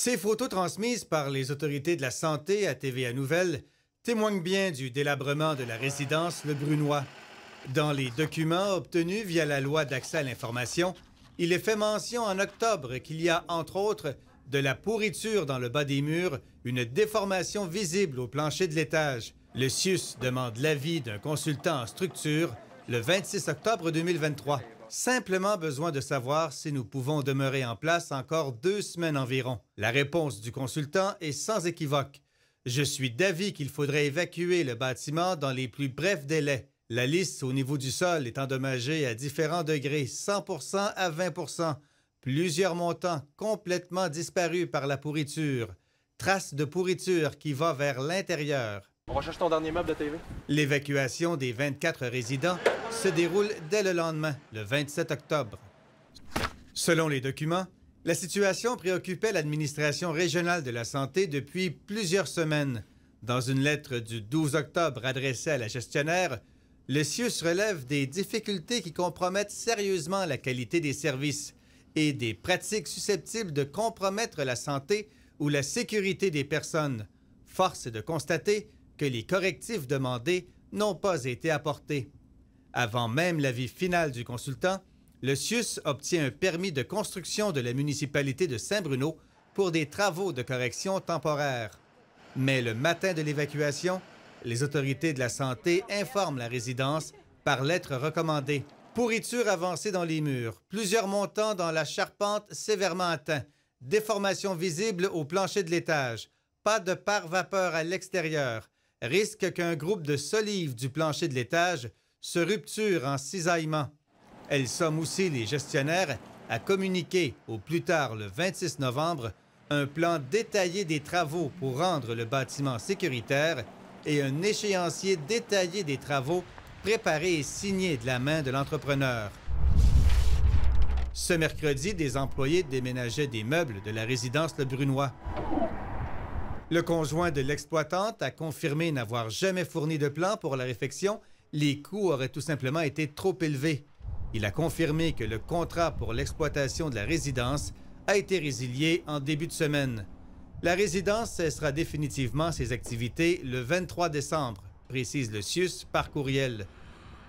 Ces photos transmises par les autorités de la santé à TVA Nouvelle témoignent bien du délabrement de la résidence Le Brunois. Dans les documents obtenus via la loi d'accès à l'information, il est fait mention en octobre qu'il y a, entre autres, de la pourriture dans le bas des murs, une déformation visible au plancher de l'étage. Le CIUS demande l'avis d'un consultant en structure le 26 octobre 2023. Simplement besoin de savoir si nous pouvons demeurer en place encore deux semaines environ. La réponse du consultant est sans équivoque. Je suis d'avis qu'il faudrait évacuer le bâtiment dans les plus brefs délais. La lisse au niveau du sol est endommagée à différents degrés, 100 à 20 Plusieurs montants complètement disparus par la pourriture. Traces de pourriture qui va vers l'intérieur. On va chercher ton dernier meuble de TV. L'évacuation des 24 résidents se déroule dès le lendemain, le 27 octobre. Selon les documents, la situation préoccupait l'administration régionale de la santé depuis plusieurs semaines. Dans une lettre du 12 octobre adressée à la gestionnaire, le CIUS relève des difficultés qui compromettent sérieusement la qualité des services et des pratiques susceptibles de compromettre la santé ou la sécurité des personnes. Force est de constater que les correctifs demandés n'ont pas été apportés. Avant même l'avis final du consultant, le CIUS obtient un permis de construction de la municipalité de Saint-Bruno pour des travaux de correction temporaire. Mais le matin de l'évacuation, les autorités de la santé informent la résidence par lettre recommandée. Pourriture avancée dans les murs, plusieurs montants dans la charpente sévèrement atteints, déformation visible au plancher de l'étage, pas de pare-vapeur à l'extérieur, risque qu'un groupe de solives du plancher de l'étage se rupture en cisaillement. Elle somme aussi les gestionnaires à communiquer au plus tard le 26 novembre un plan détaillé des travaux pour rendre le bâtiment sécuritaire et un échéancier détaillé des travaux préparé et signé de la main de l'entrepreneur. Ce mercredi, des employés déménageaient des meubles de la résidence Le Brunois. Le conjoint de l'exploitante a confirmé n'avoir jamais fourni de plan pour la réfection. Les coûts auraient tout simplement été trop élevés. Il a confirmé que le contrat pour l'exploitation de la résidence a été résilié en début de semaine. La résidence cessera définitivement ses activités le 23 décembre, précise le CIUS par courriel.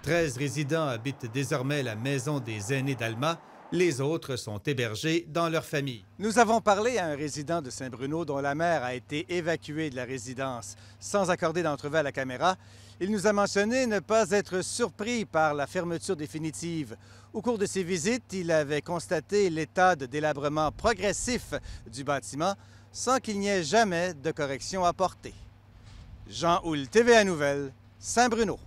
13 résidents habitent désormais la maison des aînés d'Alma, les autres sont hébergés dans leur famille. Nous avons parlé à un résident de Saint-Bruno dont la mère a été évacuée de la résidence. Sans accorder d'entrevue à la caméra, il nous a mentionné ne pas être surpris par la fermeture définitive. Au cours de ses visites, il avait constaté l'état de délabrement progressif du bâtiment sans qu'il n'y ait jamais de correction apportée. Jean Houle, TVA Nouvelle, Saint-Bruno.